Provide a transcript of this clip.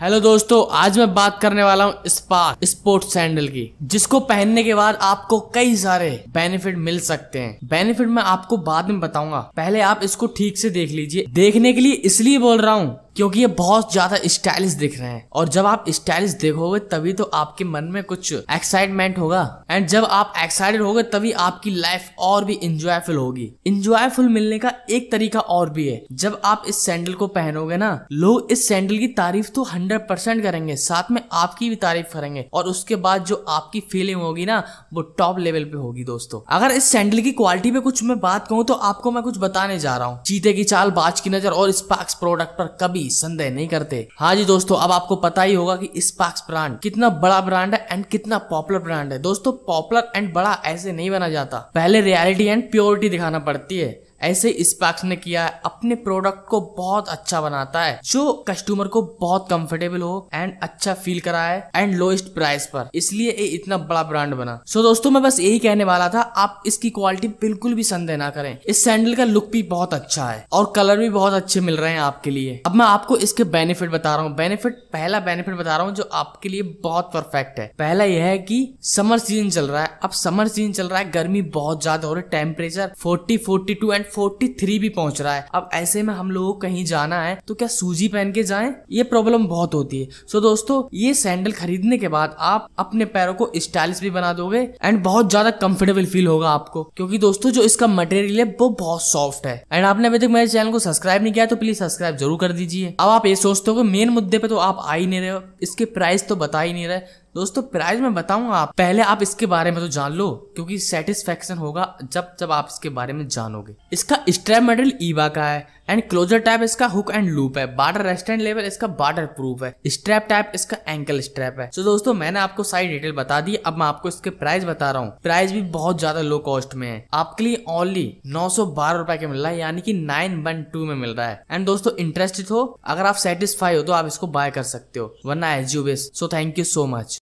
hello दोस्तों आज मैं बात करने वाला हूँ स्पार्क स्पोर्ट्स सैंडल की जिसको पहनने के बाद आपको कई सारे बेनिफिट मिल सकते हैं बेनिफिट मैं आपको बाद में बताऊंगा पहले आप इसको ठीक से देख लीजिए देखने के लिए इसलिए बोल रहा हूँ क्योंकि ये बहुत ज्यादा स्टाइलिश दिख रहे हैं और जब आप स्टाइलिश देखोगे तभी तो आपके मन में कुछ एक्साइटमेंट होगा एंड जब आप एक्साइटेड होगे तभी आपकी लाइफ और भी इंजॉयफुल होगी इंजॉयफुल मिलने का एक तरीका और भी है जब आप इस सैंडल को पहनोगे ना लोग इस सैंडल की तारीफ तो हंड्रेड परसेंट करेंगे साथ में आपकी भी तारीफ करेंगे और उसके बाद जो आपकी फीलिंग होगी ना वो टॉप लेवल पे होगी दोस्तों अगर इस सैंडल की क्वालिटी पे कुछ मैं बात कहूँ तो आपको मैं कुछ बताने जा रहा हूँ चीते की चाल बाज की नजर और स्पार्क्स प्रोडक्ट पर कभी कभी संदेह नहीं करते हाँ जी दोस्तों अब आपको पता ही होगा कि स्पार्क्स ब्रांड कितना बड़ा ब्रांड है एंड कितना पॉपुलर ब्रांड है दोस्तों पॉपुलर एंड बड़ा ऐसे नहीं बना जाता पहले रियलिटी एंड प्योरिटी दिखाना पड़ती है ऐसे स्पार्क्स ने किया है अपने प्रोडक्ट को बहुत अच्छा बनाता है जो कस्टमर को बहुत कंफर्टेबल हो एंड अच्छा फील कराए एंड लोएस्ट प्राइस पर इसलिए ये इतना बड़ा ब्रांड बना सो so, दोस्तों मैं बस यही कहने वाला था आप इसकी क्वालिटी बिल्कुल भी संदेह ना करें इस सैंडल का लुक भी बहुत अच्छा है और कलर भी बहुत अच्छे मिल रहे हैं आपके लिए अब मैं आपको इसके बेनिफिट बता रहा हूँ बेनिफिट पहला बेनिफिट बता रहा हूँ जो आपके लिए बहुत परफेक्ट है पहला यह है की समर सीजन चल रहा है अब समर सीजन चल रहा है गर्मी बहुत ज्यादा हो रही है temperature forty forty two and forty three भी पहुंच रहा है अब ऐसे में हम लोगों को कहीं जाना है तो क्या सूजी पहन के जाए ये प्रॉब्लम बहुत होती है सो दोस्तों ये सैंडल खरीदने के बाद आप अपने पैरों को स्टाइलिश भी बना दोगे एंड बहुत ज्यादा कंफर्टेबल फील होगा आपको क्योंकि दोस्तों जो इसका मटेरियल है वो बहुत सॉफ्ट है एंड आपने अभी तक मेरे चैनल को सब्सक्राइब नहीं किया तो प्लीज सब्सक्राइब जरूर कर दीजिए अब आप ये सोचते हो मेन मुद्दे पे तो आप आ ही नहीं रहे हो इसके प्राइस तो बता ही नहीं रहे दोस्तों प्राइस मैं बताऊंगा आप पहले आप इसके बारे में तो जान लो क्योंकि सेटिस्फेक्शन होगा जब जब आप इसके बारे में जानोगे इसका स्ट्रैप मेडल ईवा का है एंड क्लोजर टाइप इसका हुक एंड लूप है बार्डर रेस्टेंट लेवल इसका बार्डर प्रूफ है स्ट्रैप टाइप इसका एंकल स्ट्रैप है तो दोस्तों मैंने आपको सारी डिटेल बता दी अब मैं आपको इसके प्राइस बता रहा हूँ प्राइस भी बहुत ज्यादा लो कॉस्ट में है आपके लिए ओनली नौ सौ बारह रूपए के मिल रहा है यानी कि नाइन वन टू में मिल रहा है एंड दोस्तों इंटरेस्टेड हो अगर आप सेटिस्फाई हो तो आप इसको बाय कर सकते हो वरना as you base so thank you so much